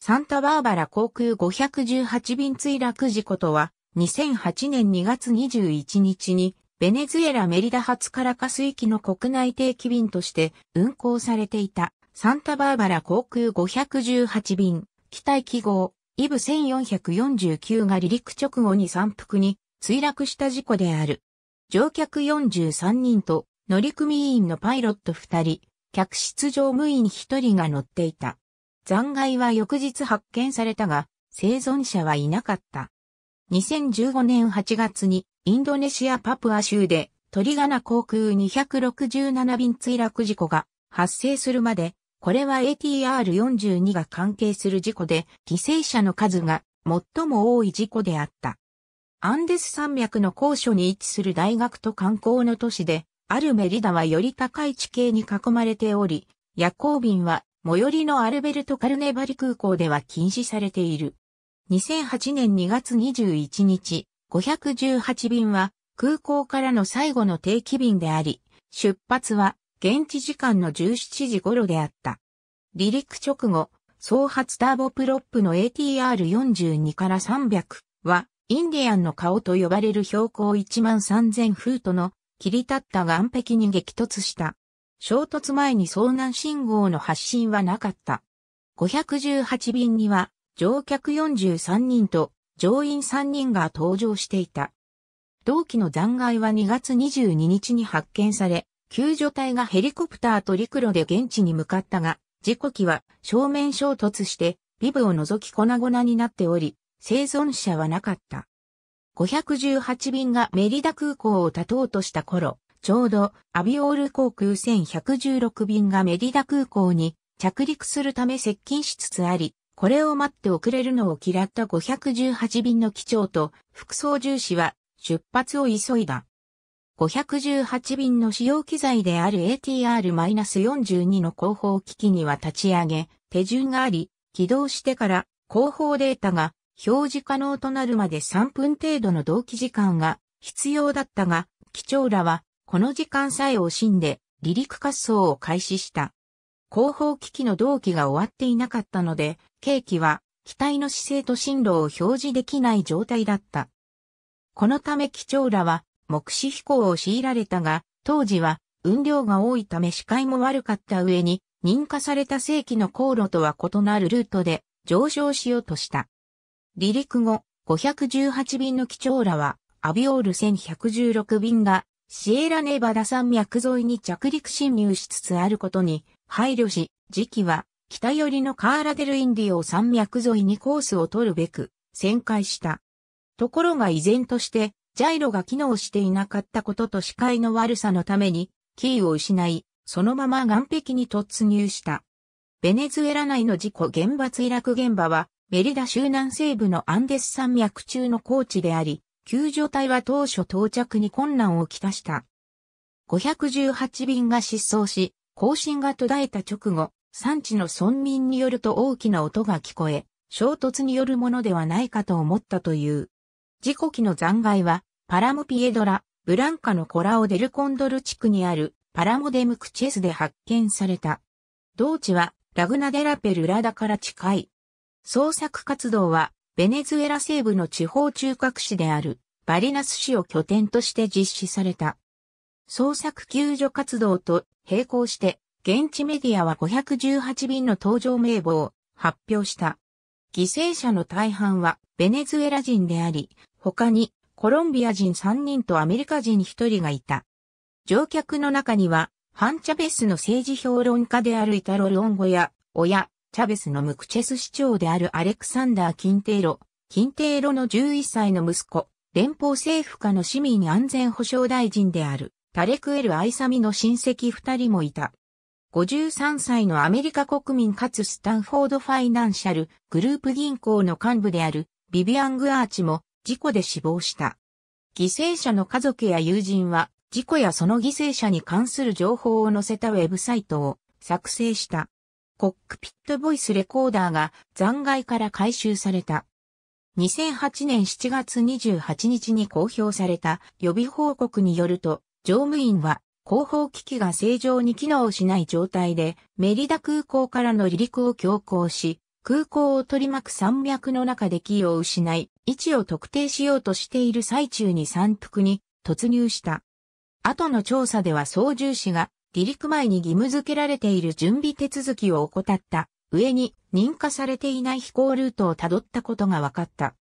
サンタバーバラ航空518便墜落事故とは、2008年2月21日に、ベネズエラメリダ発カラカス域の国内定期便として運航されていた、サンタバーバラ航空518便、機体記号、イブ1449が離陸直後に山腹に墜落した事故である。乗客43人と乗組員のパイロット2人、客室乗務員1人が乗っていた。残骸は翌日発見されたが、生存者はいなかった。2015年8月にインドネシアパプア州でトリガナ航空267便墜落事故が発生するまで、これは ATR42 が関係する事故で犠牲者の数が最も多い事故であった。アンデス山脈の高所に位置する大学と観光の都市で、アルメリダはより高い地形に囲まれており、夜行便は最寄りのアルベルト・カルネバリ空港では禁止されている。2008年2月21日、518便は空港からの最後の定期便であり、出発は現地時間の17時頃であった。離陸直後、総発ターボプロップの ATR42 から300は、インディアンの顔と呼ばれる標高1万3000フートの切り立った岸壁に激突した。衝突前に遭難信号の発信はなかった。518便には乗客43人と乗員3人が搭乗していた。同期の残骸は2月22日に発見され、救助隊がヘリコプターと陸路で現地に向かったが、事故機は正面衝突してビブを除き粉々になっており、生存者はなかった。518便がメリダ空港を立とうとした頃、ちょうどアビオール航空1116便がメディダ空港に着陸するため接近しつつあり、これを待って遅れるのを嫌った518便の機長と副操縦士は出発を急いだ。518便の使用機材である ATR-42 の後方機器には立ち上げ、手順があり、起動してから後方データが表示可能となるまで3分程度の同期時間が必要だったが、機長らはこの時間さえ惜しんで離陸滑走を開始した。後方機器の同期が終わっていなかったので、計器は機体の姿勢と進路を表示できない状態だった。このため機長らは目視飛行を強いられたが、当時は運量が多いため視界も悪かった上に、認可された正規の航路とは異なるルートで上昇しようとした。離陸後、518便の機長らは、アビオール1116便がシエラネバダ山脈沿いに着陸侵入しつつあることに配慮し、時期は北寄りのカーラデルインディオ山脈沿いにコースを取るべく旋回した。ところが依然としてジャイロが機能していなかったことと視界の悪さのためにキーを失い、そのまま岸壁に突入した。ベネズエラ内の事故原発イラク現場はメリダ州南西部のアンデス山脈中の高地であり、救助隊は当初到着に困難をきたした。518便が失踪し、更新が途絶えた直後、産地の村民によると大きな音が聞こえ、衝突によるものではないかと思ったという。事故機の残骸は、パラモピエドラ、ブランカのコラオデルコンドル地区にあるパラモデムクチェスで発見された。同地はラグナデラペルラダから近い。捜索活動はベネズエラ西部の地方中核市であるバリナス市を拠点として実施された。捜索救助活動と並行して、現地メディアは518便の搭乗名簿を発表した。犠牲者の大半はベネズエラ人であり、他にコロンビア人3人とアメリカ人1人がいた。乗客の中には、ハンチャベスの政治評論家であるイタロ・ロンゴや、親、チャベスのムクチェス市長であるアレクサンダー・キンテイロ、キンテイロの11歳の息子、連邦政府下の市民安全保障大臣である、タレクエル・アイサミの親戚二人もいた。53歳のアメリカ国民かつスタンフォードファイナンシャルグループ銀行の幹部であるビビアン・グアーチも事故で死亡した。犠牲者の家族や友人は事故やその犠牲者に関する情報を載せたウェブサイトを作成した。コックピットボイスレコーダーが残骸から回収された。2008年7月28日に公表された予備報告によると、乗務員は広報機器が正常に機能しない状態でメリダ空港からの離陸を強行し、空港を取り巻く山脈の中で機を失い、位置を特定しようとしている最中に山腹に突入した。後の調査では操縦士が離陸前に義務付けられている準備手続きを怠った上に認可されていない飛行ルートをたどったことが分かった。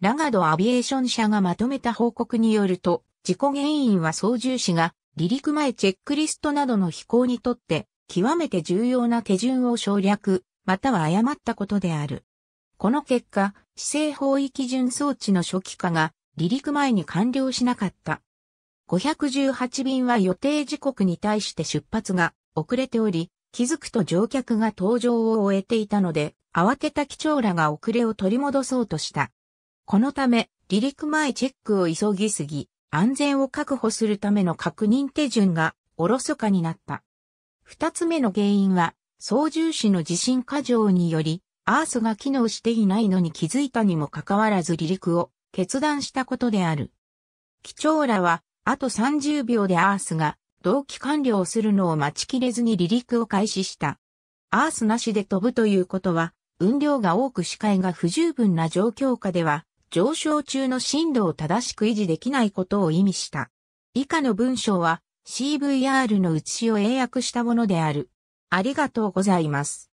ラガドアビエーション社がまとめた報告によると、事故原因は操縦士が離陸前チェックリストなどの飛行にとって極めて重要な手順を省略、または誤ったことである。この結果、施政法域準装置の初期化が離陸前に完了しなかった。518便は予定時刻に対して出発が遅れており、気づくと乗客が搭乗を終えていたので、慌てた機長らが遅れを取り戻そうとした。このため、離陸前チェックを急ぎすぎ、安全を確保するための確認手順がおろそかになった。二つ目の原因は、操縦士の地震過剰により、アースが機能していないのに気づいたにもかかわらず離陸を決断したことである。機長らはあと30秒でアースが、同期完了するのを待ちきれずに離陸を開始した。アースなしで飛ぶということは、運量が多く視界が不十分な状況下では、上昇中の振動を正しく維持できないことを意味した。以下の文章は CVR の写しを英訳したものである。ありがとうございます。